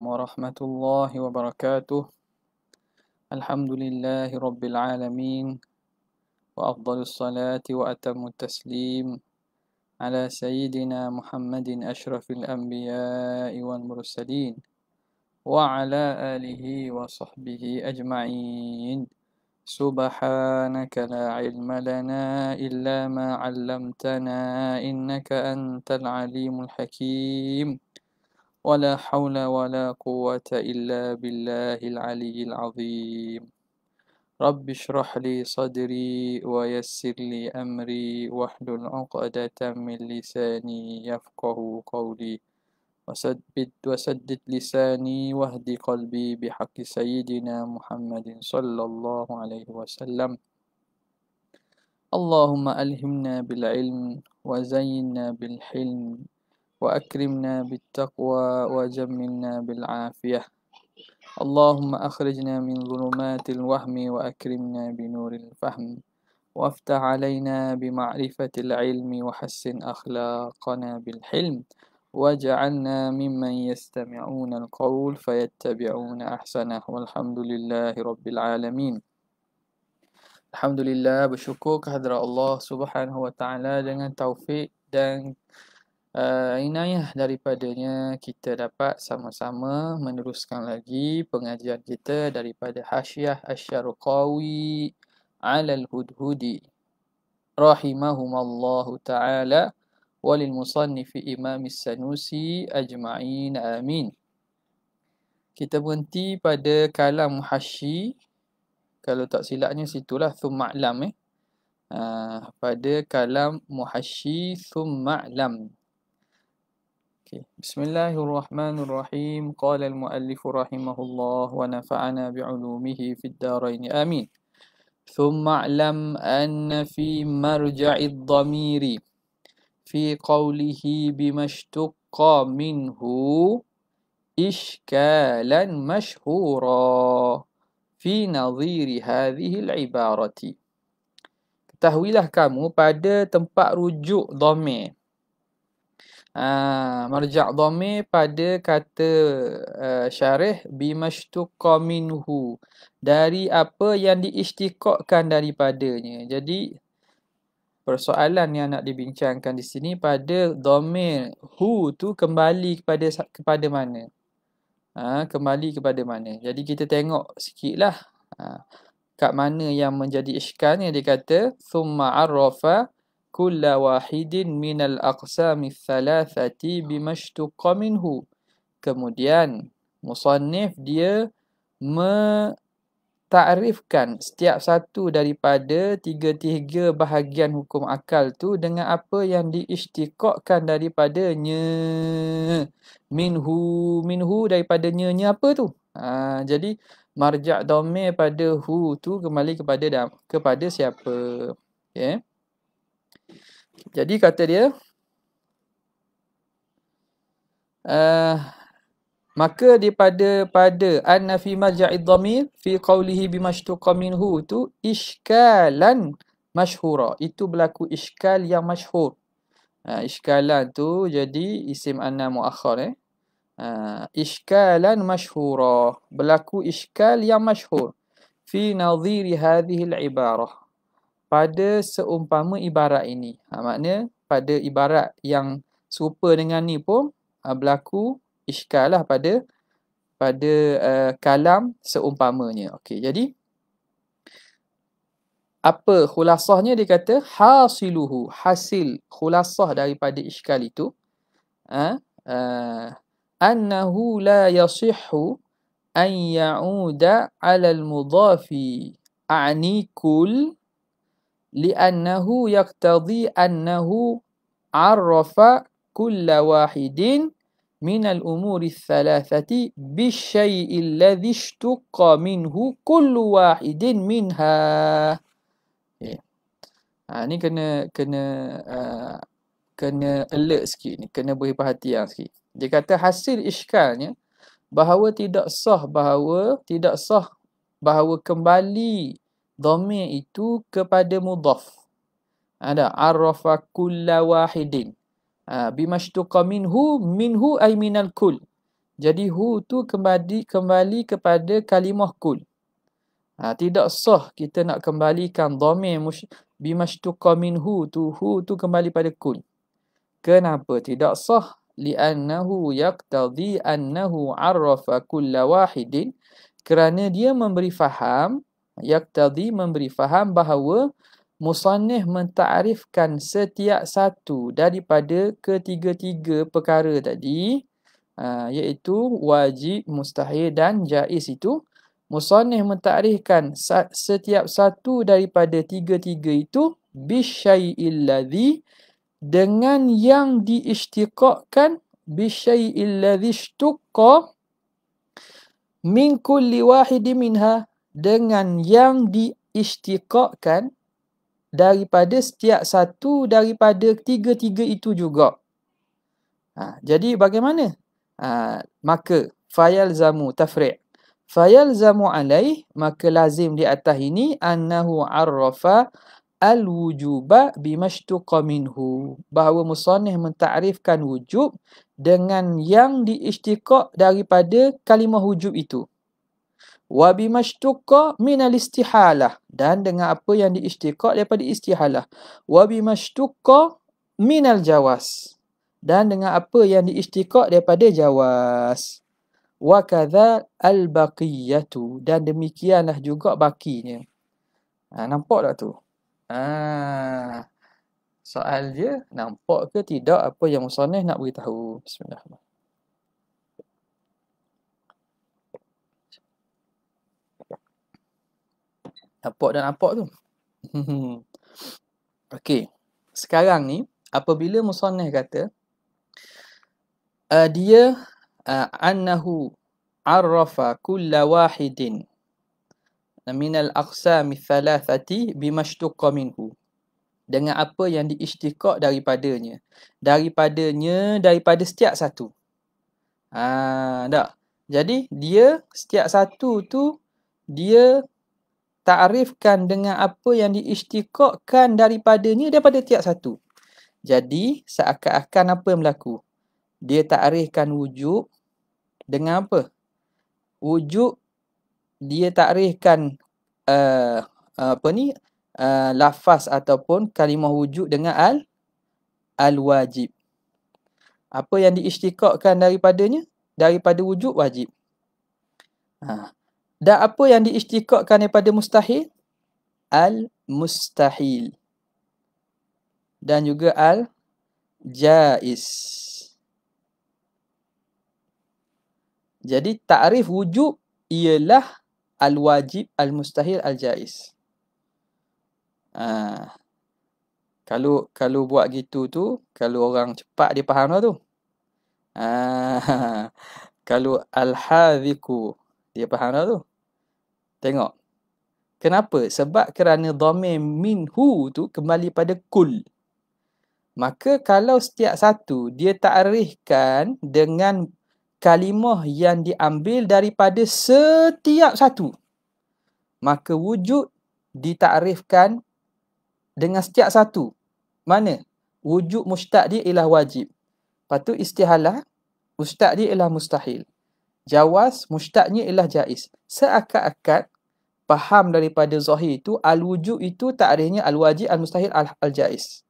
ورحمة الله وبركاته الحمد لله رب العالمين وأفضل الصلاة وأتم التسليم على سيدنا محمد أشرف الأنبياء والمرسلين وعلى آله وصحبه أجمعين سبحانك لا علم لنا إلا ما علمتنا إنك أنت العليم الحكيم ولا حول ولا قوة إلا بالله العلي العظيم رب اشرح لي صدري ويسر لي أمري واحلل عقدة من لساني يفقه قولي وسدد وسدد لساني واهد قلبي بحق سيدنا محمد صلى الله عليه وسلم اللهم ألهمنا بالعلم وزينا بالحلم وأكرمنا بالتقوى وجملنا بالعافية اللهم أخرجنا من ظلمات الوهم وأكرمنا بنور الفهم وافتح علينا بمعرفة العلم وحسن أخلاقنا بالحلم واجعلنا ممن يستمعون القول فيتبعون أحسنه والحمد لله رب العالمين الحمد لله بشكوك حضر الله سبحانه وتعالى dengan taufik dan uh, inayah daripadanya kita dapat sama-sama meneruskan lagi pengajian kita daripada Hasyiah asy al-Hudhudi rahimahumallahu taala wa lil musannif Imam sanusi ajma'in amin. Kita berhenti pada kalam Hasyi kalau tak silapnya situlah summa'lam eh. Uh, pada kalam muhashi summa'lam Okay. Bismillahirrahmanirrahim. Qala al-muallif rahimahullah wa nafa'ana bi'ulumihi fid darain. Amin. Thumma alam anna fi marja'i dhamiri fi qawlihi bimashtuqqa minhu ishkalan mashhura fi nadhiri hadhihi al-ibarati. Ketahuilah kamu pada tempat rujuk dhamir Ah, marja' dhamir pada kata uh, syarih bimashtuqa minhu dari apa yang diistiqakkan daripadanya. Jadi persoalan yang nak dibincangkan di sini pada dhamir hu tu kembali kepada kepada mana? Ha, kembali kepada mana? Jadi kita tengok sikitlah. Ha, kat mana yang menjadi iskan yang dia kata summa arrafa كل واحد من الأقسام الثلاثة بما اشتق منه kemudian musannif dia menta'rifkan setiap satu daripada tiga-tiga bahagian hukum akal tu dengan apa yang diisytiqakkan daripadanya minhu minhu daripadanya nya apa tu ha, jadi marja' domir pada hu tu kembali kepada kepada siapa okey jadi kata dia uh, maka daripada pada anna fi marja'id dhamir fi qawlihi bimashtuqa minhu tu ishkalan mashhura itu berlaku ishkal yang masyhur uh, eh, ishkalan tu jadi isim anna muakhar eh uh, ishkalan mashhura berlaku ishkal yang masyhur fi nadhir hadhihi al-ibarah pada seumpama ibarat ini. Ha, maknanya pada ibarat yang serupa dengan ni pun ha, berlaku iskal lah pada pada uh, kalam seumpamanya. Okey, jadi apa khulasahnya dia kata hasiluhu hasil khulasah daripada iskal itu ha, uh, annahu la yasihhu an ya'uda 'ala al-mudhafi a'ni kul لأنه يقتضي أنه عرف كل واحد من الأمور الثلاثة بالشيء الذي اشتق منه كل واحد منها يعني كان كان كان كان كان بوي بحتي Dia kata hasil iskalnya bahawa tidak sah bahawa tidak sah bahawa kembali dhamir itu kepada mudhaf. Ada arafa kulla wahidin. Ha, bimashtuqa minhu, minhu ay minal kul. Jadi hu tu kembali kembali kepada kalimah kul. Ha, tidak sah kita nak kembalikan dhamir bimashtuqa minhu tu hu tu kembali pada kull Kenapa tidak sah? Li'annahu yaqtadhi annahu arrafa kulla wahidin kerana dia memberi faham yaktadi memberi faham bahawa musannih mentaarifkan setiap satu daripada ketiga-tiga perkara tadi uh, iaitu wajib, mustahil dan jais itu musannih mentaarifkan setiap satu daripada tiga-tiga itu bisyai'il dengan yang diisytiqakkan bisyai'il ladzi min kulli wahidi minha dengan yang diistiqakkan daripada setiap satu daripada tiga-tiga itu juga. Ha, jadi bagaimana? Ha, maka fayal zamu tafri' fayal zamu alaih maka lazim di atas ini annahu arrafa al-wujuba bimashtuqa minhu bahawa musanih mentakrifkan wujub dengan yang diistiqak daripada kalimah wujub itu wa bimashtuqqa min al-istihalah dan dengan apa yang diistiqaq daripada istihalah wa bimashtuqqa min al-jawas dan dengan apa yang diistiqaq daripada jawas wa kadza al-baqiyatu dan demikianlah juga bakinya ha, nampak tak tu ha, soal dia nampak ke tidak apa yang musannif nak beritahu bismillahirrahmanirrahim Apok dan apok tu. Okey. Sekarang ni apabila musannih kata uh, dia uh, annahu arrafa kull wahidin min al-aqsam thalathati bimashtuqqa minhu dengan apa yang diisytiqaq daripadanya daripadanya daripada setiap satu ah uh, tak jadi dia setiap satu tu dia ta'rifkan dengan apa yang diisytikokkan daripadanya daripada tiap satu. Jadi, seakan-akan apa yang berlaku? Dia ta'rifkan wujud dengan apa? Wujud dia ta'rifkan uh, eh, apa ni? Uh, lafaz ataupun kalimah wujud dengan al al-wajib. Apa yang diisytikokkan daripadanya? Daripada wujud wajib. Ha. Dan apa yang diisytikakkan daripada mustahil? Al-mustahil. Dan juga al-jais. Jadi takrif wujud ialah al-wajib, al-mustahil, al-jais. Ha. Kalau kalau buat gitu tu, kalau orang cepat dia faham lah tu. Ha. Kalau al-hadhiku, dia faham tu? Tengok. Kenapa? Sebab kerana domain min hu tu kembali pada kul. Maka kalau setiap satu dia takrihkan dengan kalimah yang diambil daripada setiap satu. Maka wujud ditakrifkan dengan setiap satu. Mana? Wujud mushtaq dia ialah wajib. Lepas tu istihalah, mushtaq dia ialah mustahil. Jawas mushtaqnya ialah jaiz seakan-akan faham daripada zahir itu al-wujud itu takrifnya al-wajib al-mustahil al-jaiz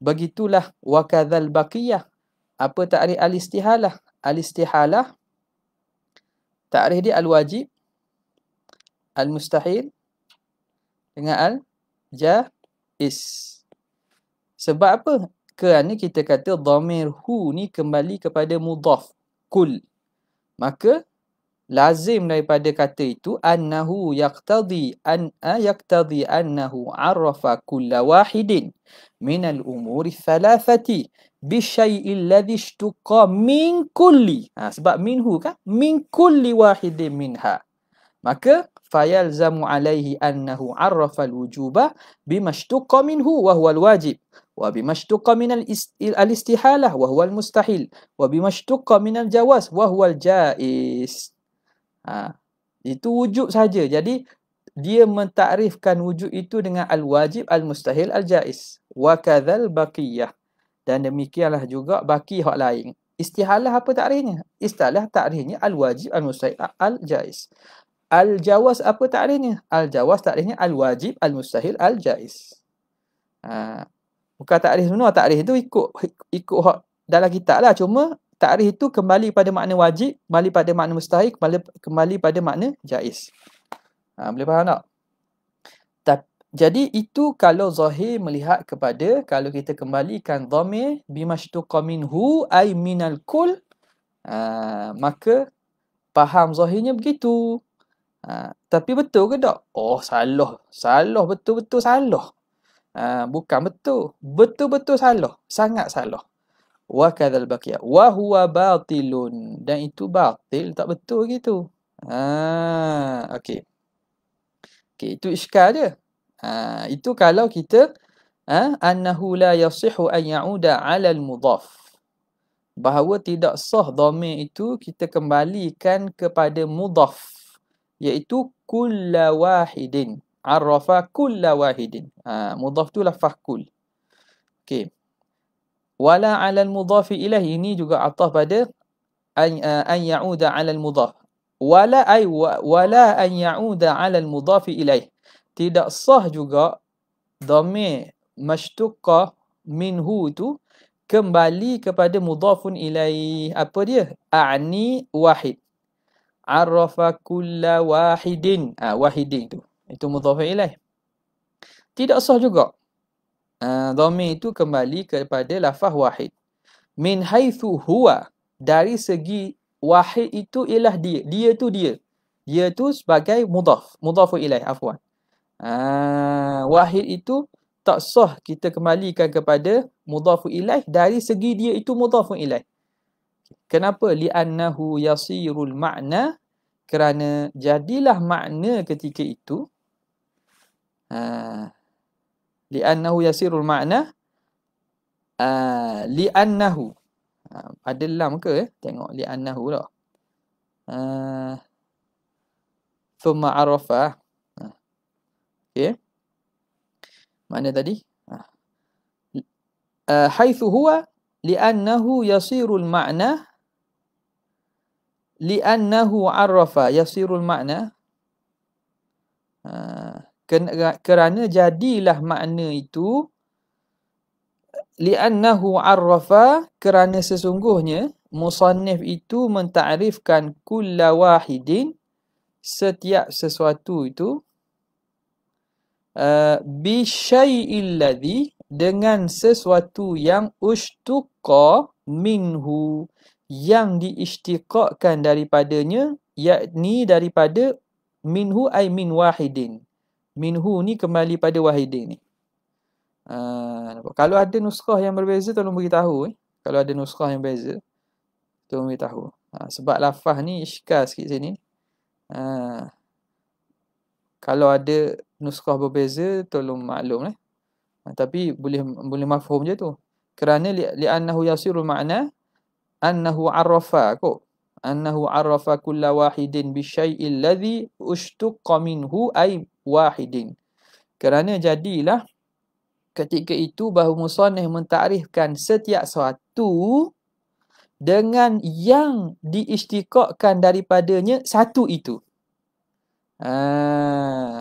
begitulah wakadhal baqiyah apa takrif al-istihalah al-istihalah takrif dia al-wajib al-mustahil dengan al-jaiz sebab apa kerana kita kata dhamir hu ni kembali kepada mudhaf kul maka lazim daripada kata itu annahu yaqtadi an ha, yaqtadi annahu arafa kull wahidin min al umuri thalathati bi syai'i alladhi ishtaqa min kulli ha, sebab minhu kan min kulli wahidin minha maka fayalzamu alaihi annahu arrafa al-wujuba bimashtuqa minhu wa al-wajib wa min al-istihalah wa al-mustahil wa min al jawas, wa al-jais ha. itu wujud saja jadi dia mentakrifkan wujud itu dengan al-wajib al-mustahil al-jais wakadal bakiyah. dan demikianlah juga baki hak lain istihalah apa takrifnya istihalah takrifnya al-wajib al-mustahil al-jais Al-jawaz apa takrifnya? Al-jawaz takrifnya al-wajib, al-mustahil, al-jais. Ha. Bukan takrif semua, takrif itu ikut ikut hak dalam kita lah. Cuma takrif itu kembali pada makna wajib, kembali pada makna mustahil, kembali, kembali pada makna jais. Ha, boleh faham tak? jadi itu kalau zahir melihat kepada kalau kita kembalikan dhamir bimashtuqa minhu ay minal kul ha, maka faham zahirnya begitu. Ha, tapi betul ke tak? Oh, salah. Salah, betul-betul salah. Ha, bukan betul. Betul-betul salah. Sangat salah. Wa kadhal baqiyah. Wa huwa batilun. Dan itu batil, tak betul gitu. Ha, okay. Okay, itu iskal dia. Ha, itu kalau kita ha, annahu la yasihu an ya'uda 'ala al-mudhaf bahawa tidak sah dhamir itu kita kembalikan kepada mudhaf iaitu kulla wahidin. Arrafa kulla wahidin. Ha, mudhaf tu lafah kul. Okay. Wala ala al-mudhafi ilah. Ini juga atas pada an, uh, an ya'uda ala al-mudhaf. Wala, ay, wa, wala an ya'uda ala al-mudhafi ilah. Tidak sah juga dhamir mashtuqa minhu tu kembali kepada mudhafun ilaih. Apa dia? A'ni wahid arafa kulla wahidin. Ha, wahidin tu. Itu mudhafa ilaih. Tidak sah juga. Ha, ah, Dhamma itu kembali kepada lafah wahid. Min haithu huwa. Dari segi wahid itu ialah dia. Dia tu dia. Dia tu sebagai mudhaf. Mudhafu ilaih. Afwan. Ha, wahid itu tak sah kita kembalikan kepada mudhafu ilaih. Dari segi dia itu mudhafu ilaih. Kenapa? Li'annahu yasirul makna kerana jadilah makna ketika itu. Ha. Li'annahu yasirul makna. Ha. Li'annahu. Ha. Ada lam ke? Eh? Tengok li'annahu lah. Ha. Thumma arafah. Ha, okay. Mana tadi? Ha. Uh, haithu huwa لأنه يصير المعنى لأنه عرف يصير المعنى kerana jadilah makna itu li'annahu arrafa kerana sesungguhnya musannif itu menta'rifkan kulla wahidin setiap sesuatu itu uh, bi syai'il ladhi dengan sesuatu yang ushtuqa minhu yang diishtiqakan daripadanya yakni daripada minhu ay min wahidin minhu ni kembali pada wahidin ni uh, kalau ada nuskah yang berbeza tolong beritahu eh. kalau ada nuskah yang berbeza tolong beritahu uh, sebab lafaz ni iskal sikit sini uh, kalau ada nuskah berbeza tolong maklumlah. eh tapi boleh boleh mafhum je tu kerana li, li annahu yasirul makna annahu arafa ko annahu arafa kulla wahidin bi syai'il ladzi ushtuqqa minhu ay wahidin kerana jadilah ketika itu bahu musannih mentakrifkan setiap sesuatu dengan yang diistiqakkan daripadanya satu itu ah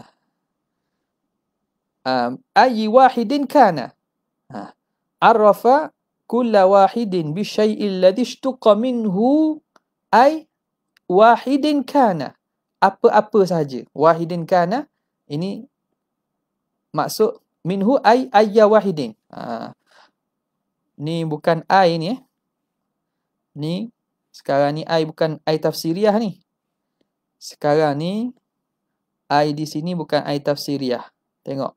أي واحد كان عرف كل واحد بالشيء الذي اشتق منه أي واحد كان apa apa sahaja wahidin kana ini maksud minhu ay ayya wahidin ha. ni bukan ay ni eh. ni sekarang ni ay bukan ay tafsiriah ni sekarang ni ay di sini bukan ay tafsiriah. tengok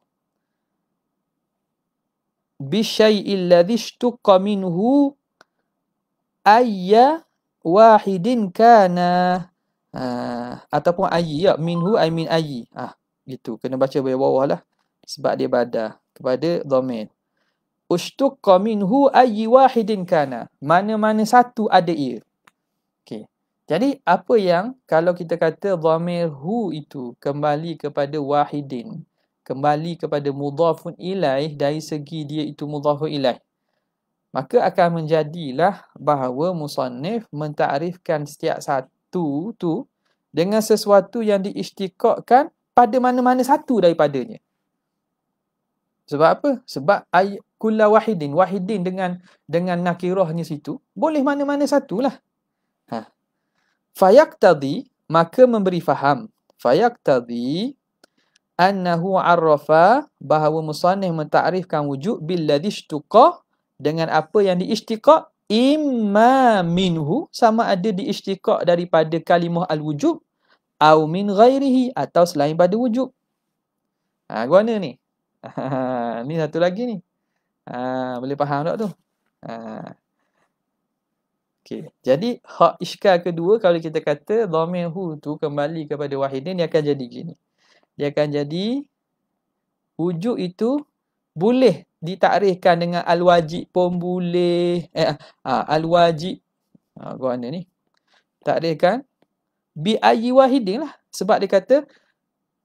bishayil ladhi shtuqqa minhu ayya wahidin kana uh, ataupun ayyi ya minhu i mean ayyi ah gitu kena baca bayi bawah lah sebab dia bada kepada dhamir ushtuqqa minhu ayyi wahidin kana mana-mana satu ada ia okey jadi apa yang kalau kita kata dhamir hu itu kembali kepada wahidin kembali kepada mudhafun ilaih dari segi dia itu mudhafun ilaih maka akan menjadilah bahawa musannif mentakrifkan setiap satu tu dengan sesuatu yang diisytiqakkan pada mana-mana satu daripadanya sebab apa sebab ay- kulla wahidin wahidin dengan dengan nakirahnya situ boleh mana-mana satulah ha fayaktadi maka memberi faham fayaktadi annahu arrafa bahawa musannif mentakrifkan wujud billadhi ishtiqa dengan apa yang diishtiqa imma minhu sama ada diishtiqa daripada kalimah al-wujub atau min ghairihi atau selain pada wujub. Ha guna ni. ni satu lagi ni. Ha, boleh faham tak tu? Ha. Okay. Jadi hak iskal kedua kalau kita kata dhamir hu tu kembali kepada wahidin dia akan jadi gini dia akan jadi wujud itu boleh ditakrifkan dengan al-wajib pun boleh eh, ah, ah, al-wajib ha, gua ni, ni takrifkan bi ayyi wahidin lah sebab dia kata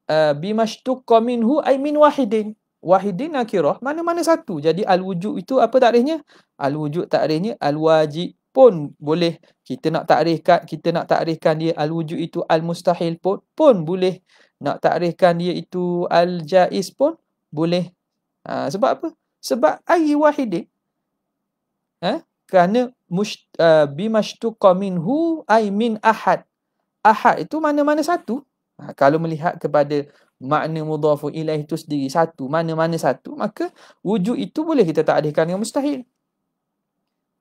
ah, bi mashtuqqa minhu ay min wahidin wahidin nakirah mana-mana satu jadi al-wujud itu apa takrifnya al-wujud takrifnya al-wajib pun boleh kita nak takrifkan kita nak takrifkan dia al-wujud itu al-mustahil pun pun boleh nak takrifkan dia itu al-jaiz pun boleh. Ha, sebab apa? Sebab ayi wahidin. Ha? Kerana uh, ha, bimashtuqa minhu ay min ahad. Ahad itu mana-mana satu. Ha, kalau melihat kepada makna mudhafu ilaih itu sendiri satu, mana-mana satu, maka wujud itu boleh kita takrifkan dengan mustahil.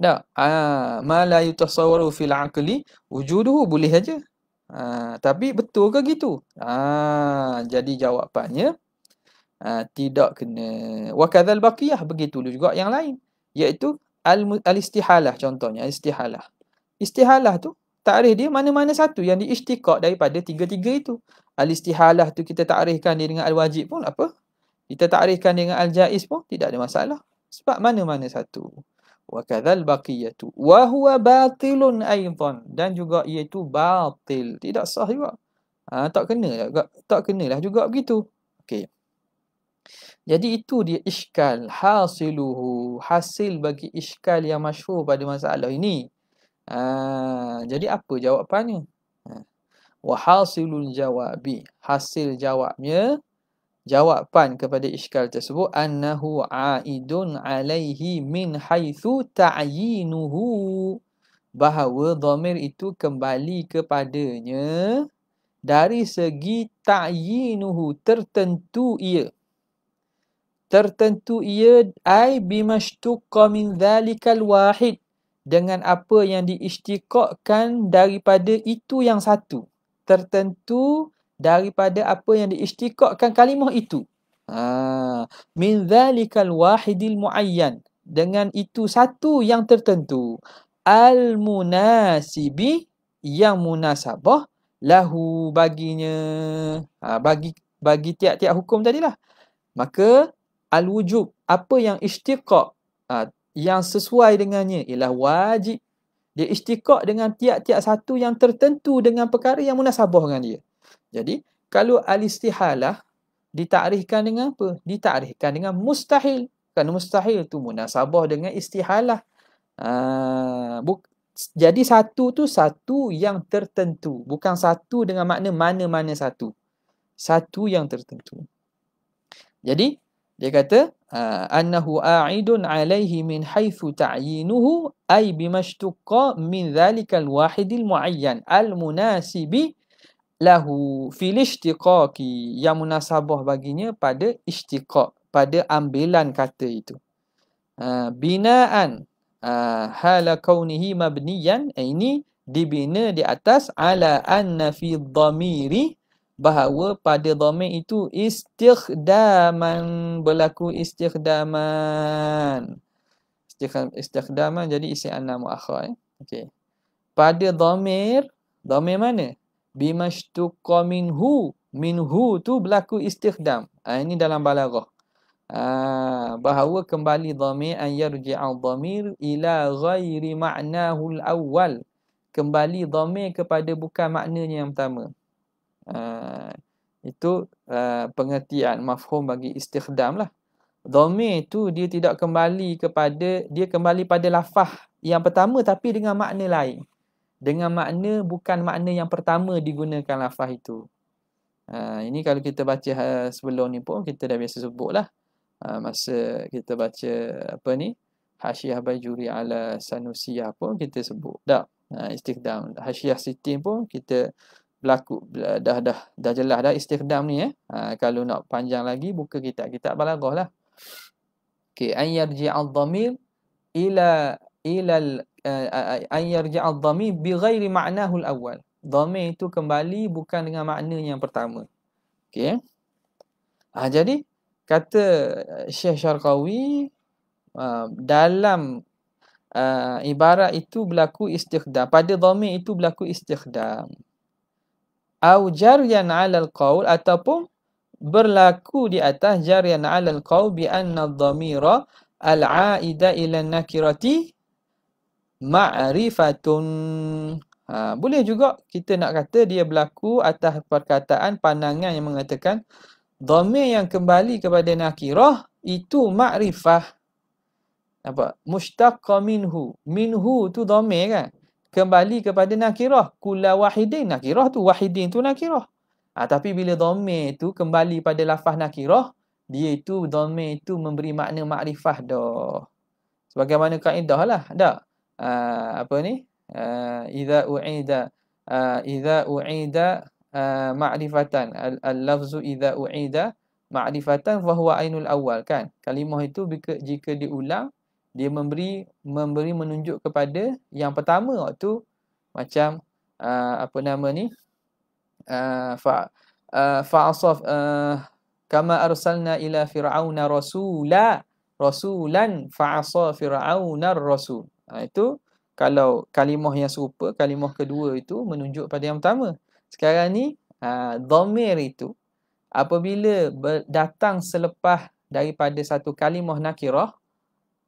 Tak. Ha, ma la yutasawaru fil aqli wujuduhu boleh saja. Ha, tapi betul ke gitu? Ha, jadi jawapannya ha, tidak kena. Wa kadzal baqiyah begitu juga yang lain iaitu al istihalah contohnya istihalah. Istihalah tu takrif dia mana-mana satu yang diisytiqaq daripada tiga-tiga itu. Al istihalah tu kita takrifkan dia dengan al wajib pun apa? Kita takrifkan dia dengan al jaiz pun tidak ada masalah. Sebab mana-mana satu wa kadzal baqiyatu wa huwa batilun aidan dan juga iaitu batil tidak sah juga ha, tak kena lah juga tak kenalah juga begitu okey jadi itu dia iskal hasiluhu hasil bagi iskal yang masyhur pada masalah ini ha, jadi apa jawapannya ha. wa hasilul jawabi hasil jawabnya jawapan kepada iskal tersebut annahu aidun alaihi min haythu ta'yinuhu bahawa dhamir itu kembali kepadanya dari segi ta'yinuhu tertentu ia tertentu ia ai bimashtuqa min dhalikal wahid dengan apa yang diisytiqakkan daripada itu yang satu tertentu daripada apa yang diistiqatkan kalimah itu. Ha, min dhalikal wahidil muayyan. Dengan itu satu yang tertentu. Al-munasibi yang munasabah lahu baginya. Ha, bagi bagi tiap-tiap hukum tadilah. Maka al-wujub apa yang istiqat ha, yang sesuai dengannya ialah wajib dia istiqat dengan tiap-tiap satu yang tertentu dengan perkara yang munasabah dengan dia. Jadi kalau alistihalah istihalah ditakrifkan dengan apa? Ditakrifkan dengan mustahil. kan mustahil tu munasabah dengan istihalah. Ha, jadi satu tu satu yang tertentu. Bukan satu dengan makna mana-mana satu. Satu yang tertentu. Jadi dia kata ha, annahu a'idun alaihi min haythu ta'yinuhu ay bimashtuqa min dhalikal wahidil mu'ayyan al-munasibi lahu fil ishtiqaqi yang munasabah baginya pada ishtiqaq pada ambilan kata itu ha, binaan ha, hala kaunihi mabniyan eh, ini dibina di atas ala anna fi dhamiri bahawa pada dhamir itu istighdaman berlaku istighdaman istighdaman jadi isi anna muakhir eh? okey pada dhamir dhamir mana bimashtuqa minhu minhu tu berlaku istihdam ha, ah, ini dalam balaghah ha, bahawa kembali dhamir an yarji'u dhamir ila ghairi ma'nahu al-awwal kembali dhamir kepada bukan maknanya yang pertama ha, itu uh, pengertian mafhum bagi istihdam lah dhamir tu dia tidak kembali kepada dia kembali pada lafaz yang pertama tapi dengan makna lain dengan makna bukan makna yang pertama digunakan lafaz itu. Ha, ini kalau kita baca ha, sebelum ni pun kita dah biasa sebut lah. Ha, masa kita baca apa ni? Hashiyah bajuri ala sanusiyah pun kita sebut. Tak. Ha, istighdam. Hasyiah sitin pun kita berlaku. Dah, dah, dah, dah jelas dah istighdam ni eh. Ha, kalau nak panjang lagi buka kitab-kitab balagoh lah. Okay. Ayyarji al-damir ila ila eh, al ayarja' ad-dhami bighairi ma'nahu al-awwal. Dhami itu kembali bukan dengan maknanya yang pertama. Okey. Ah jadi kata eh, Syekh Syarqawi ah, dalam eh, ibarat itu berlaku istighdam. Pada dhami itu berlaku istighdam. Au jaryan alal al-qaul ataupun berlaku di atas jaryan 'ala al-qaul bi anna ad-dhamira al-a'ida ila nakirati ma'rifatun. Ha, boleh juga kita nak kata dia berlaku atas perkataan pandangan yang mengatakan dhamir yang kembali kepada nakirah itu ma'rifah. Apa? Mushtaqa minhu. Minhu tu dhamir kan? Kembali kepada nakirah. Kula wahidin. Nakirah tu. Wahidin tu nakirah. Ha, tapi bila dhamir tu kembali pada lafaz nakirah, dia itu dhamir itu memberi makna ma'rifah dah. Sebagaimana kaedah lah. Tak? uh, apa ni? Ah, iza u'ida ah, Iza u'ida ma'rifatan Al-lafzu iza u'ida ma'rifatan Fahuwa ainul awal kan Kalimah itu bika, jika diulang Dia memberi memberi menunjuk kepada Yang pertama waktu Macam uh, apa nama ni uh, Fa'asaf uh, fa uh, Kama arsalna ila fir'auna rasula Rasulan fa'asaf fir'auna rasul Ha, itu kalau kalimah yang serupa, kalimah kedua itu menunjuk pada yang pertama. Sekarang ni, ha, dhamir itu apabila datang selepas daripada satu kalimah nakirah,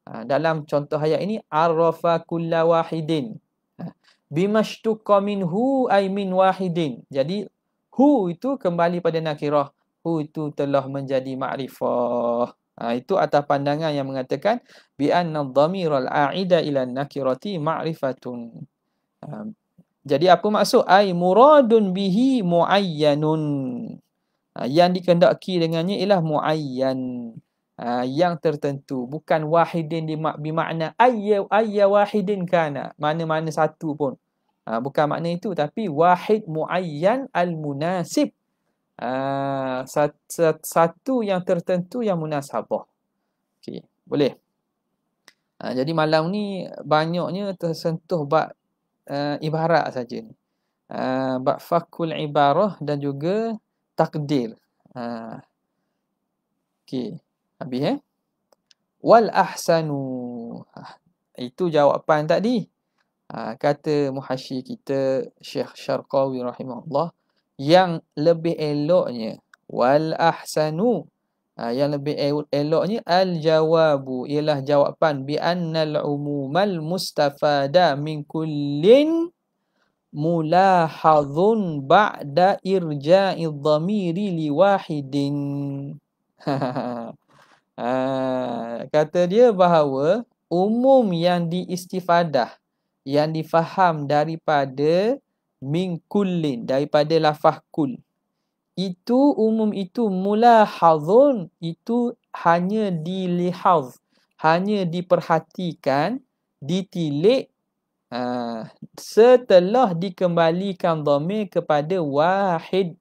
ha, dalam contoh ayat ini, arrafa kulla wahidin. Ha, Bimashtuqa minhu ay min wahidin. Jadi, hu itu kembali pada nakirah. Hu itu telah menjadi ma'rifah. Ha, itu atas pandangan yang mengatakan bi anna dhamiral aida ila nakirati ma'rifatun. Ha, jadi apa maksud ai muradun bihi muayyanun. Ha, yang dikendaki dengannya ialah muayyan. Ha, yang tertentu bukan wahidin di mak bimakna ayya ayya wahidin kana mana-mana satu pun ha, bukan makna itu tapi wahid muayyan al munasib Ah, satu, satu yang tertentu yang munasabah. Okey, boleh. Uh, jadi malam ni banyaknya tersentuh bab uh, ibarat saja ni. Uh, bab fakul ibarah dan juga takdir. Uh, Okey, habis eh. Wal ahsanu. Uh, itu jawapan tadi. Uh, kata muhasyir kita Syekh Syarqawi rahimahullah yang lebih eloknya wal ahsanu ha, yang lebih eloknya al jawabu ialah jawapan bi annal umumal mustafada min kullin mulahadhun ba'da irja'i dhamiri li wahidin ha, kata dia bahawa umum yang diistifadah yang difaham daripada min kullin daripada lafaz kul itu umum itu mula mulahazun itu hanya dilihaz hanya diperhatikan ditilik uh, setelah dikembalikan dhamir kepada wahid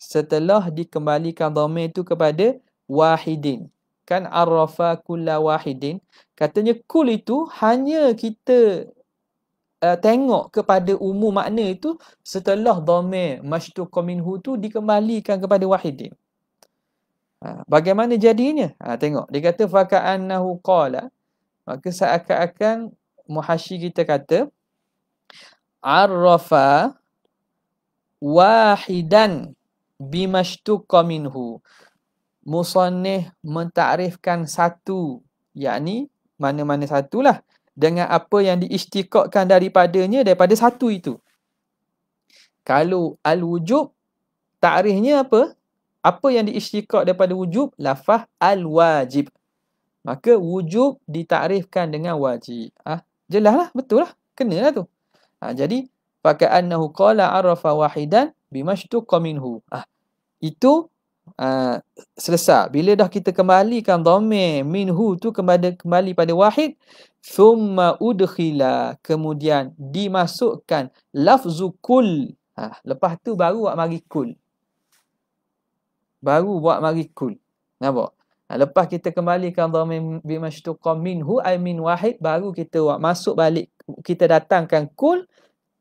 setelah dikembalikan dhamir itu kepada wahidin kan arafa kulla wahidin katanya kul itu hanya kita uh, tengok kepada umum makna itu setelah dhamir mashtuqa minhu tu dikembalikan kepada wahidin. Ha, bagaimana jadinya? Ha, tengok dia kata faka'annahu qala maka seakan-akan muhashi kita kata arrafa wahidan bimashtuqa minhu musannih mentakrifkan satu yakni mana-mana satulah dengan apa yang diistiqatkan daripadanya daripada satu itu. Kalau al-wujub, ta'rihnya apa? Apa yang diistiqat daripada wujub? Lafah al-wajib. Maka wujub ditakrifkan dengan wajib. Ah, ha? Jelahlah, betul lah. Kenalah tu. Ha, jadi, faka'annahu qala arafa wahidan bimashtuqa minhu. Ah, ha? Itu uh, selesai bila dah kita kembalikan dhamir minhu tu kembali kembali pada wahid thumma udkhila kemudian dimasukkan lafzu kul ha, lepas tu baru buat mari kul baru buat mari kul nampak ha, lepas kita kembalikan dhamir bimashtuqa minhu ay min wahid baru kita buat masuk balik kita datangkan kul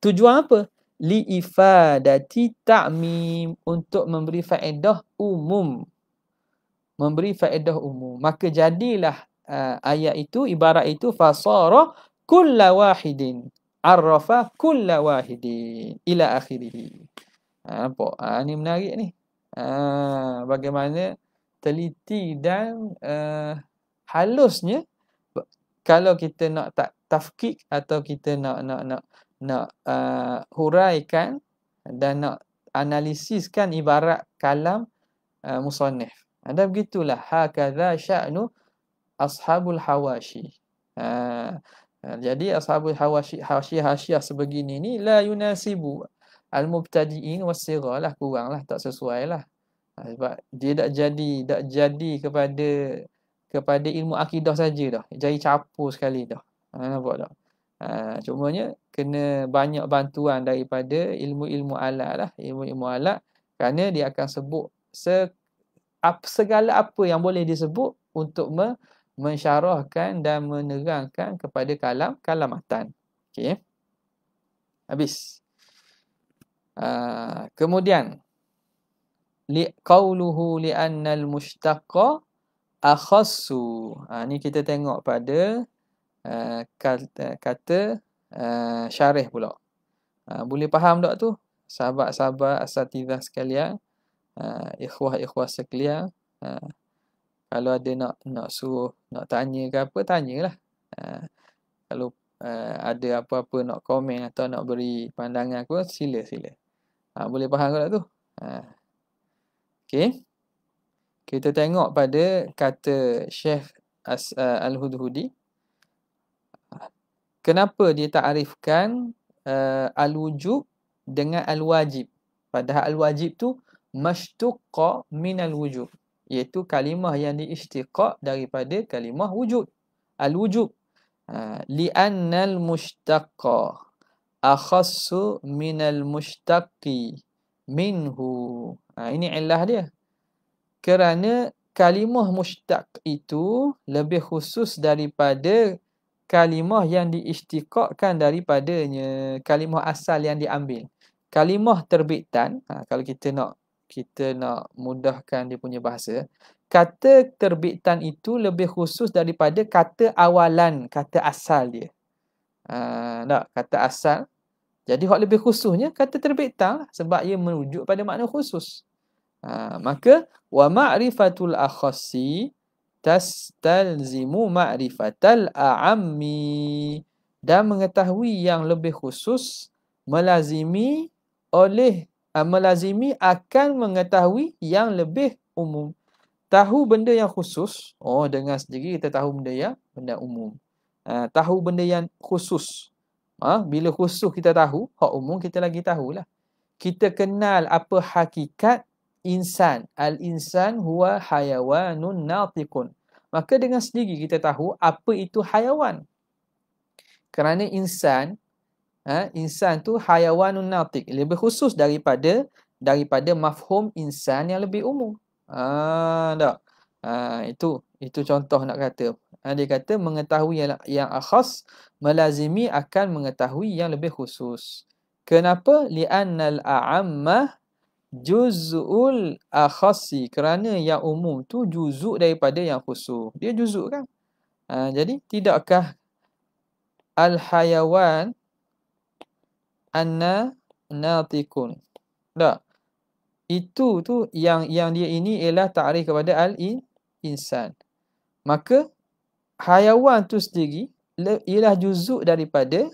tujuan apa Li liifadati ta'mim untuk memberi faedah umum memberi faedah umum maka jadilah uh, ayat itu ibarat itu fasara kullu wahidin arrafa kullu wahidin ila akhirih ha, nampak ha, ni menarik ni ha, bagaimana teliti dan uh, halusnya kalau kita nak tak tafkik atau kita nak nak nak nak uh, huraikan dan nak analisiskan ibarat kalam uh, musannif. Ada begitulah hakadha sya'nu ashabul hawashi. Uh, uh jadi ashabul hawashi Hawashi hasyiah sebegini ni la yunasibu al mubtadiin wasighar lah kuranglah tak sesuai lah. Uh, sebab dia tak jadi tak jadi kepada kepada ilmu akidah saja dah. Jadi capur sekali dah. Ha, nampak tak? Ha, cumanya kena banyak bantuan daripada ilmu-ilmu alat lah. Ilmu-ilmu alat kerana dia akan sebut se segala apa yang boleh disebut untuk me mensyarahkan dan menerangkan kepada kalam kalamatan. Okey. Habis. Uh, kemudian li qauluhu li anna al mushtaqa akhassu. Ha, ni kita tengok pada Eh, eh, kata uh, syarih pula. Uh, boleh faham tak tu? Sahabat-sahabat, asatidah sekalian, uh, ikhwah-ikhwah sekalian, uh, kalau ada nak nak suruh, nak tanya ke apa, tanyalah. Uh, kalau uh, ada apa-apa nak komen atau nak beri pandangan aku, sila-sila. Uh, ha, boleh faham tak tu? Uh, okay. Kita tengok pada kata Syekh As, Al-Hudhudi. Uh, kenapa dia ta'rifkan uh, eh, al-wujub dengan al-wajib padahal al-wajib tu mashtuqqa min al-wujub iaitu kalimah yang diishtiqaq daripada kalimah wujud al-wujub uh, eh, li'anna al-mushtaqqa akhassu min al-mushtaqqi minhu ha, ini illah dia kerana kalimah mushtaq itu lebih khusus daripada kalimah yang diistiqakkan daripadanya kalimah asal yang diambil kalimah terbitan ha, kalau kita nak kita nak mudahkan dia punya bahasa kata terbitan itu lebih khusus daripada kata awalan kata asal dia ha, nak kata asal jadi hak lebih khususnya kata terbitan lah, sebab ia merujuk pada makna khusus ha, maka wa ma'rifatul akhassi tastalzimu ma'rifatal a'ammi dan mengetahui yang lebih khusus melazimi oleh uh, melazimi akan mengetahui yang lebih umum tahu benda yang khusus oh dengan sendiri kita tahu benda yang benda umum uh, tahu benda yang khusus uh, bila khusus kita tahu hak umum kita lagi tahulah kita kenal apa hakikat insan al insan huwa hayawanun natiqun maka dengan sendiri kita tahu apa itu hayawan kerana insan ha, insan tu hayawanun natiq lebih khusus daripada daripada mafhum insan yang lebih umum ha dak ha, itu itu contoh nak kata ha, dia kata mengetahui yang yang khas melazimi akan mengetahui yang lebih khusus kenapa li'annal a'ammah juz'ul akhasi kerana yang umum tu juzuk daripada yang khusus. Dia juzuk kan? Ha, jadi tidakkah al-hayawan anna natikun? Tak. Itu tu yang yang dia ini ialah ta'rif kepada al-insan. Maka hayawan tu sendiri ialah juzuk daripada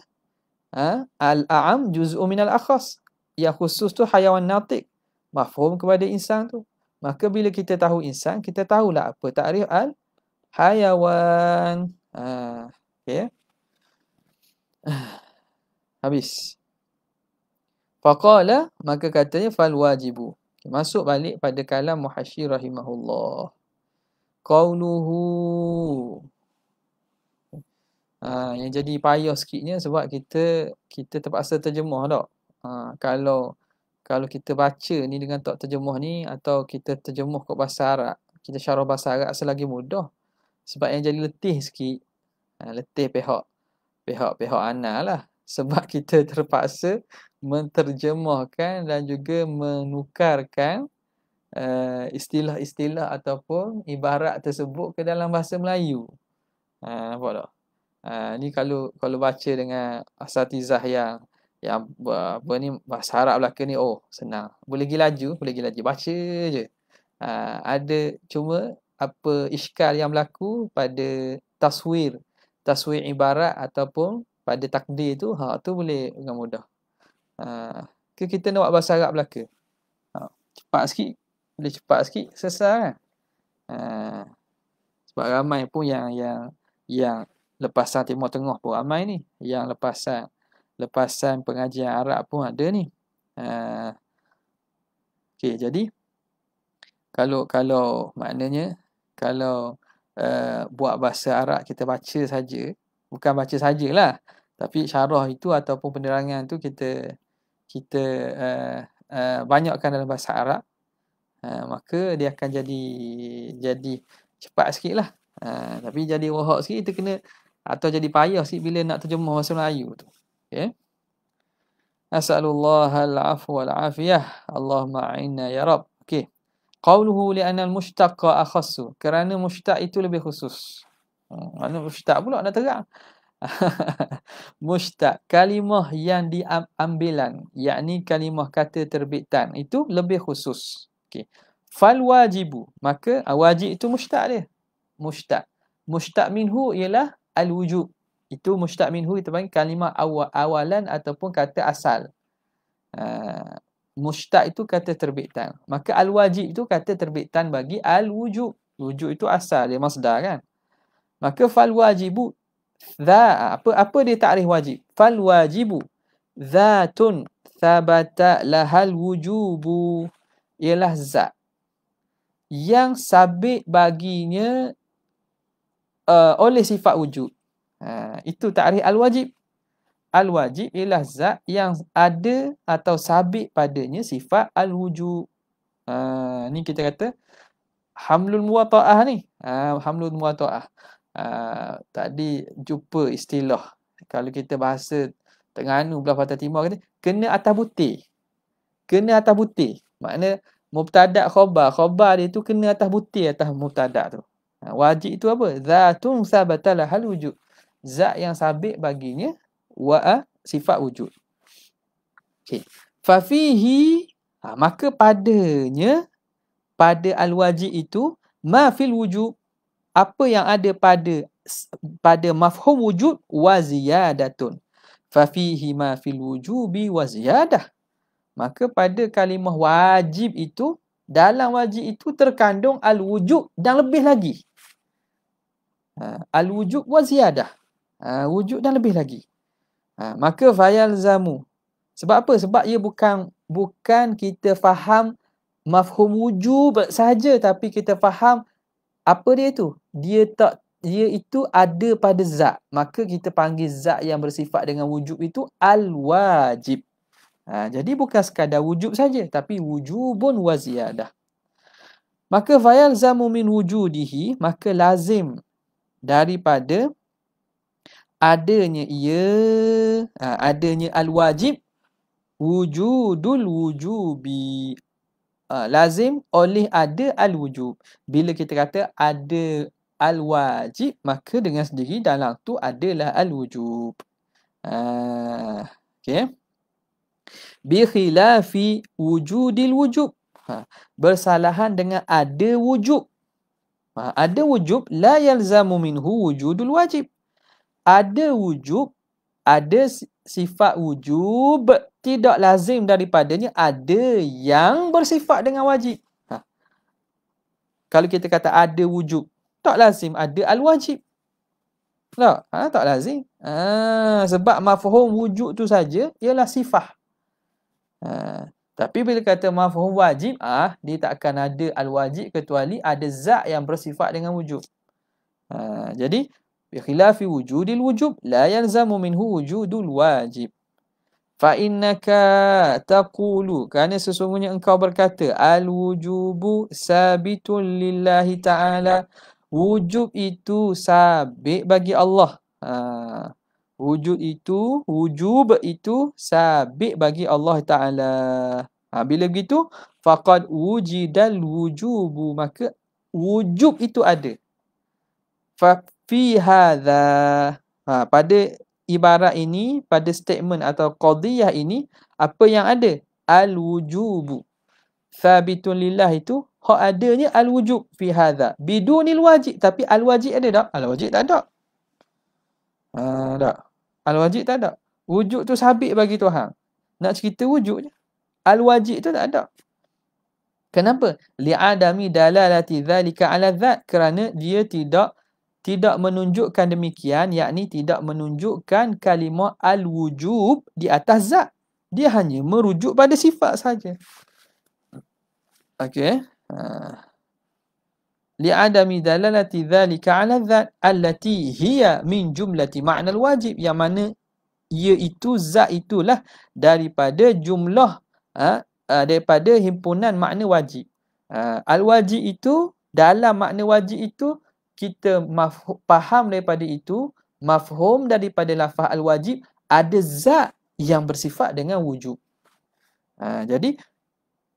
ha, al-a'am juz'u minal akhas. Yang khusus tu hayawan natik mafhum kepada insan tu. Maka bila kita tahu insan, kita tahulah apa takrif al-hayawan. Ha, okay. Ya. Habis. Faqala, maka katanya fal-wajibu. Masuk balik pada kalam muhasyir rahimahullah. Qawluhu. Ha, yang jadi payah sikitnya sebab kita kita terpaksa terjemah tak. Ha, kalau kalau kita baca ni dengan tok terjemuh ni atau kita terjemuh kot bahasa Arab, kita syarah bahasa Arab selagi mudah. Sebab yang jadi letih sikit, ha, letih pihak pihak-pihak anak lah. Sebab kita terpaksa menterjemahkan dan juga menukarkan uh, istilah-istilah ataupun ibarat tersebut ke dalam bahasa Melayu. Ha, nampak tak? Ha, ni kalau kalau baca dengan asatizah yang yang apa ni bahasa Arab Melaka ni oh senang boleh pergi laju boleh pergi laju baca je ha, ada cuma apa iskal yang berlaku pada taswir taswir ibarat ataupun pada takdir tu ha tu boleh dengan mudah ha, ke kita nak buat bahasa Arab Melaka ha, cepat sikit boleh cepat sikit selesai kan ha, sebab ramai pun yang yang yang lepasan timur tengah pun ramai ni yang lepasan lepasan pengajian Arab pun ada ni. Uh, ha. okay, jadi kalau kalau maknanya kalau uh, buat bahasa Arab kita baca saja, bukan baca sajalah, tapi syarah itu ataupun penerangan tu kita kita uh, uh, banyakkan dalam bahasa Arab, uh, maka dia akan jadi jadi cepat sikit lah. Uh, ha, tapi jadi wahak sikit kita kena atau jadi payah sikit bila nak terjemah bahasa Melayu tu. Okay. Asalullah al-afu al-afiyah. Allahumma a'inna ya Rabb. Okay. Qawluhu li'anal mushtaqa akhassu. Kerana mushtaq itu lebih khusus. Hmm, mana mushtaq pula nak terang. mushtaq. Kalimah yang diambilan. yakni kalimah kata terbitan. Itu lebih khusus. Okay. Fal wajibu. Maka ah, wajib itu mushtaq dia. Mushtaq. Mushtaq minhu ialah al-wujub itu mustaq minhu kita panggil kalimah awal, awalan ataupun kata asal. Uh, ah, mustaq itu kata terbitan. Maka al-wajib itu kata terbitan bagi al-wujub. Wujub itu asal, dia masdar kan. Maka fal wajibu dha apa apa dia takrif wajib? Fal wajibu dhatun thabata lahal wujubu ialah zat yang sabit baginya uh, oleh sifat wujud. Ah, itu ta'rif al-wajib. Al-wajib ialah zat yang ada atau sabit padanya sifat al-wujud. Ah ni kita kata hamlun muwata'ah ni. Ah hamlul muwata'ah. Ah tadi jumpa istilah kalau kita bahasa Terengganu belah patah timur kata kena atas butir. Kena atas butir. Makna mubtada khabar, khabar dia tu kena atas butir atas mubtada tu. Ah, wajib itu apa? Zatun sabatalah hal wujud zat yang sabit baginya wa sifat wujud. Okey. Fa fihi ha, maka padanya pada al-wajib itu ma fil wujub apa yang ada pada pada mafhum wujud wa ziyadatun. Fa fihi ma fil wujubi wa ziyadah. Maka pada kalimah wajib itu dalam wajib itu terkandung al wujud dan lebih lagi. Ha, al wujud wa ziyadah uh, wujud dan lebih lagi. Uh, maka fayal zamu. Sebab apa? Sebab ia bukan bukan kita faham mafhum wujud sahaja tapi kita faham apa dia tu? Dia tak dia itu ada pada zat. Maka kita panggil zat yang bersifat dengan wujud itu al-wajib. Ha, jadi bukan sekadar wujud saja tapi wujubun wa ziyadah. Maka fayal zamu min wujudihi maka lazim daripada adanya ia ha, adanya al wajib wujudul wujubi ha, lazim oleh ada al wujub bila kita kata ada al wajib maka dengan sendiri dalam tu adalah al wujub ha, okey bi khilafi wujudil wujub bersalahan dengan ada wujub ada wujub la yalzamu minhu wujudul wajib ada wujub, ada sifat wujub, tidak lazim daripadanya ada yang bersifat dengan wajib. Ha. Kalau kita kata ada wujub, tak lazim ada al-wajib. Tak, ha, tak lazim. Ha, sebab mafhum wujud tu saja ialah sifat. Ha, tapi bila kata mafhum wajib, ah ha, dia takkan ada al-wajib kecuali ada zat yang bersifat dengan wujud. Ha, jadi بخلاف وجود الوجوب لا يلزم منه وجود الواجب فإنك taqulu, kana sesungguhnya engkau berkata الوجوب ثابت لله Taala. Wujub itu sabit bagi Allah ha. wujud itu wujub itu sabit bagi Allah taala ha. bila begitu faqad wujidal wujubu maka wujub itu ada fi hadha ha, pada ibarat ini pada statement atau qadiyah ini apa yang ada al wujub thabitun lillah itu hak adanya al wujub fi hadha bidunil wajib tapi al wajib ada tak al wajib tak ada ha, tak al wajib tak ada wujud tu sabit bagi tuhan nak cerita wujud al wajib tu tak ada kenapa liadami adami dalalati zalika ala zat kerana dia tidak tidak menunjukkan demikian yakni tidak menunjukkan kalimah al-wujub di atas zat dia hanya merujuk pada sifat saja okey ha. li adami dalalati dhalika ala zat allati hiya min jumlati ma'nal wajib yang mana ia itu zat itulah daripada jumlah ha, ha daripada himpunan makna wajib ha, al-wajib itu dalam makna wajib itu kita faham daripada itu, mafhum daripada lafaz al-wajib ada zat yang bersifat dengan wujud. Ha, jadi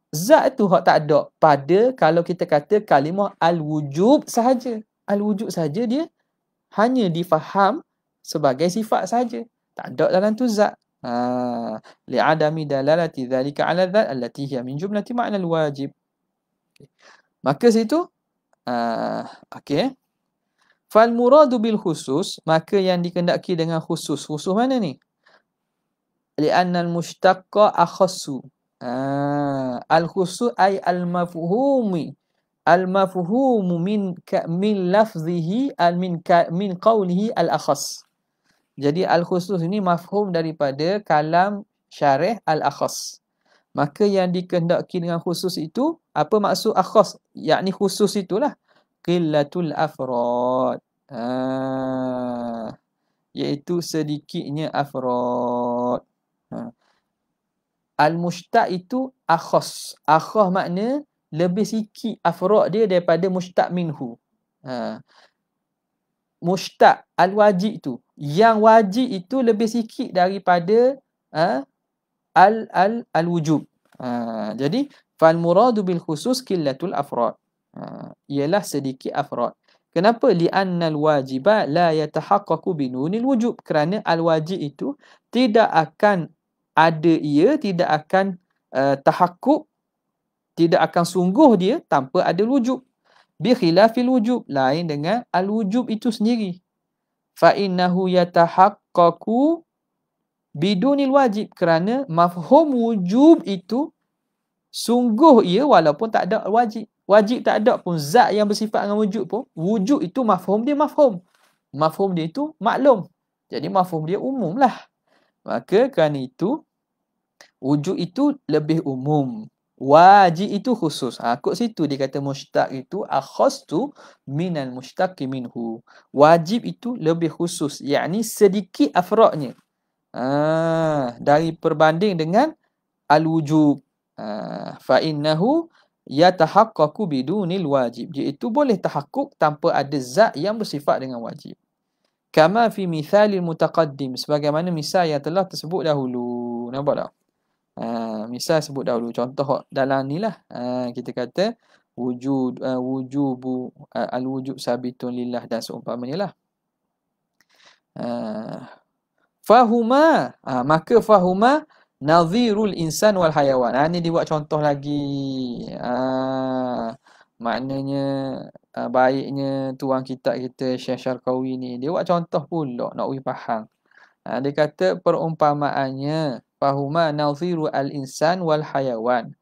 zat itu hak tak ada pada kalau kita kata kalimah al-wujub sahaja. Al-wujub sahaja dia hanya difaham sebagai sifat sahaja. Tak ada dalam tu zat. Ha, adami dalalati dhalika ala zat allati hiya min jumlati ma'na wajib Okay. Maka situ, uh, ha, okay. Fal muradu bil khusus, maka yang dikendaki dengan khusus. Khusus mana ni? Li'anna al-mushtaqqa akhassu. Ah, ha, al-khusus ay al-mafhumi. al mafhum min ka, min lafzihi al min ka, min qawlihi al-akhass. Jadi al-khusus ini mafhum daripada kalam syarah al-akhass. Maka yang dikendaki dengan khusus itu, apa maksud akhas? Yakni khusus itulah qillatul afrod ha. iaitu sedikitnya afrod ha. al-mushtaq itu akhas akhas makna lebih sikit afrod dia daripada mushtaq minhu ha mushtaq al-wajib tu yang wajib itu lebih sikit daripada ha, al al al wujub ha. jadi fal muradu bil khusus qillatul afrod Ah, ialah sedikit afrod. Kenapa li'annal wajibat la yatahaqqaqu binunil wujub? Kerana al-wajib itu tidak akan ada ia, tidak akan uh, eh, tahakkuk, tidak akan sungguh dia tanpa ada wujub. Bi khilafil wujub, lain dengan al-wujub itu sendiri. Fa Fa'innahu yatahaqqaqu bidunil wajib kerana mafhum wujub itu sungguh ia walaupun tak ada wajib wajib tak ada pun zat yang bersifat dengan wujud pun wujud itu mafhum dia mafhum mafhum dia itu maklum jadi mafhum dia umum lah maka kerana itu wujud itu lebih umum wajib itu khusus ha, kot situ dia kata mushtaq itu akhas tu minal mushtaqi minhu wajib itu lebih khusus yakni sedikit afraknya ha, dari perbanding dengan al-wujub ha, fa'innahu ya tahaqqaqu bidunil wajib iaitu boleh tahakkuk tanpa ada zat yang bersifat dengan wajib kama fi mithalil mutaqaddim sebagaimana misal yang telah tersebut dahulu nampak tak uh, misal sebut dahulu contoh dalam ni lah uh, kita kata wujud uh, wujubu uh, eh, al wujub sabitun lillah dan seumpamanya lah uh, fahuma uh, maka fahuma nadhirul insan wal hayawan. Ha, dia buat contoh lagi. Ha, maknanya ha, baiknya tuan kita kita Syekh Syarqawi ni. Dia buat contoh pula nak we faham. Ha, dia kata perumpamaannya fahuma nadhiru al insan wal hayawan.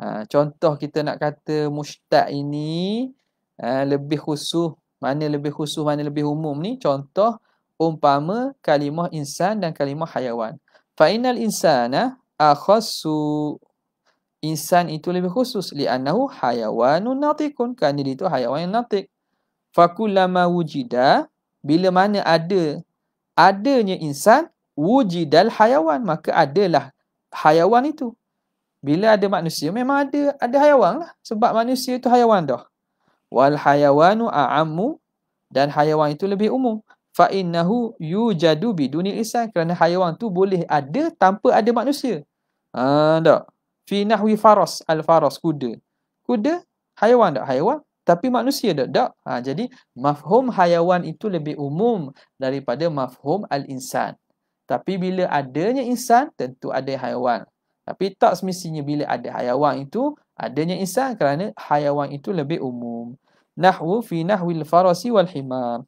Ha, contoh kita nak kata mushtaq ini ha, lebih khusus mana lebih khusus mana lebih umum ni contoh umpama kalimah insan dan kalimah hayawan fainal insana akhassu insan itu lebih khusus li annahu hayawanun natikun kerana dia itu hayawan yang natik fakulama wujida bila mana ada adanya insan wujidal hayawan maka adalah hayawan itu bila ada manusia memang ada ada hayawan lah sebab manusia itu hayawan dah wal hayawanu a'ammu dan hayawan itu lebih umum fa innahu yujadu biduni insan kerana haiwan tu boleh ada tanpa ada manusia. Ha tak. Fi nahwi faras al faras kuda. Kuda haiwan tak haiwan tapi manusia tak tak. Ha, jadi mafhum haiwan itu lebih umum daripada mafhum al insan. Tapi bila adanya insan tentu ada haiwan. Tapi tak semestinya bila ada haiwan itu adanya insan kerana haiwan itu lebih umum. Nahwu fi nahwil farasi wal himar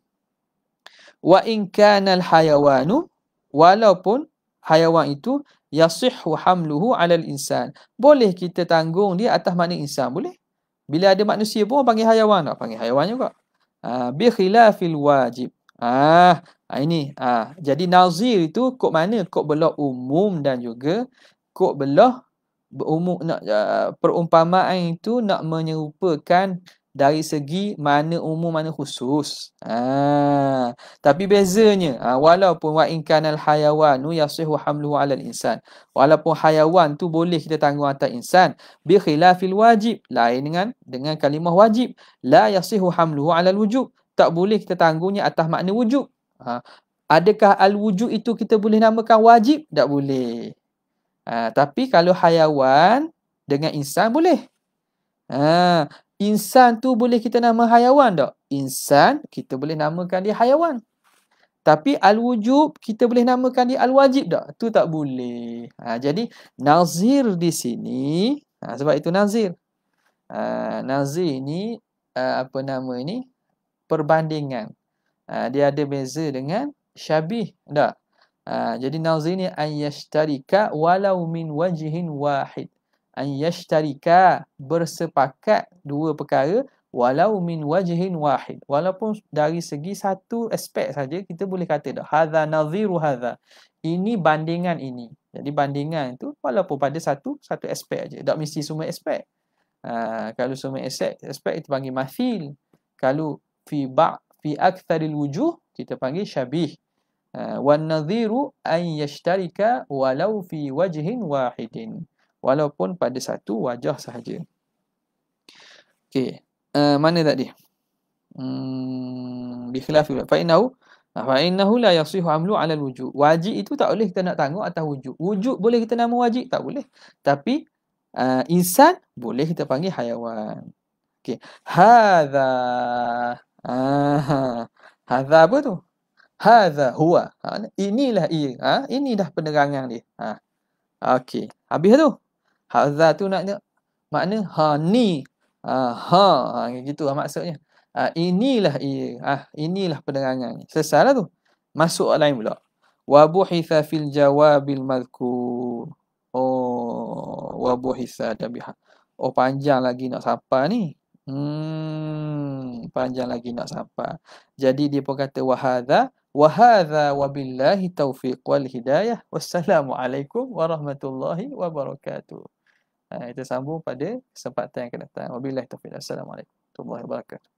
wa in kana al hayawanu walaupun hayawan itu yasihhu hamluhu ala al insan boleh kita tanggung dia atas mana insan boleh bila ada manusia pun panggil hayawan tak panggil hayawan juga ha, bi khilafil wajib ah ha, ini ah ha. jadi nazir itu kok mana kok belah umum dan juga kok belah umum nak uh, perumpamaan itu nak menyerupakan dari segi mana umum mana khusus. Ha. tapi bezanya ha. walaupun wa in kanal hayawan nu yasihu hamluhu al insan. Walaupun hayawan tu boleh kita tanggung atas insan bi khilafil wajib lain dengan dengan kalimah wajib la yasihu hamluhu al wujub. Tak boleh kita tanggungnya atas makna wujub. Ha. Adakah al wujub itu kita boleh namakan wajib? Tak boleh. Ha, tapi kalau hayawan dengan insan boleh. Ha, Insan tu boleh kita nama hayawan tak? Insan kita boleh namakan dia hayawan. Tapi al-wujub kita boleh namakan dia al-wajib tak? Tu tak boleh. Ha, jadi nazir di sini ha, sebab itu nazir. Ha, nazir ni ha, apa nama ni? Perbandingan. Ha, dia ada beza dengan syabih tak? Ha, jadi nazir ni ayyashtarika walau min wajihin wahid an yashtarika bersepakat dua perkara walau min wajhin wahid walaupun dari segi satu aspek saja kita boleh kata dah hadza nadhiru hadza ini bandingan ini jadi bandingan itu walaupun pada satu satu aspek aja tak mesti semua aspek ha, kalau semua aspek aspek itu panggil mathil kalau fi ba fi aktsaril wujuh kita panggil syabih ha, wan nadhiru an yashtarika walau fi wajhin wahidin walaupun pada satu wajah sahaja. Okey, uh, mana tadi? Hmm, bi khilaf fa innahu ah, fa innahu la yasihu amlu 'ala al-wujub. Wajib itu tak boleh kita nak tanggung atas wujub. Wujub boleh kita nama wajib? Tak boleh. Tapi uh, insan boleh kita panggil haiwan. Okey. Hadza. Ah. Hadza apa tu? Hadza huwa. Ha, inilah ia. Ha, ini dah penerangan dia. Ha. Okey. Habis tu. Hadza tu maknanya makna ha ni uh, ha gitu lah maksudnya. Uh, inilah ia. Ah uh, inilah penerangan. Selesai lah tu. Masuk lain pula. Wa buhitha fil jawabil madhkur. Oh, wa buhitha dabiha. Oh, panjang lagi nak sapa ni. Hmm, panjang lagi nak sapa. Jadi dia pun kata wa hadza wa hadza wabillahi taufiq wal hidayah. Wassalamualaikum warahmatullahi wabarakatuh. Ah, kita sambung pada kesempatan yang akan datang. Wabillahi taufiq. Assalamualaikum warahmatullahi wabarakatuh.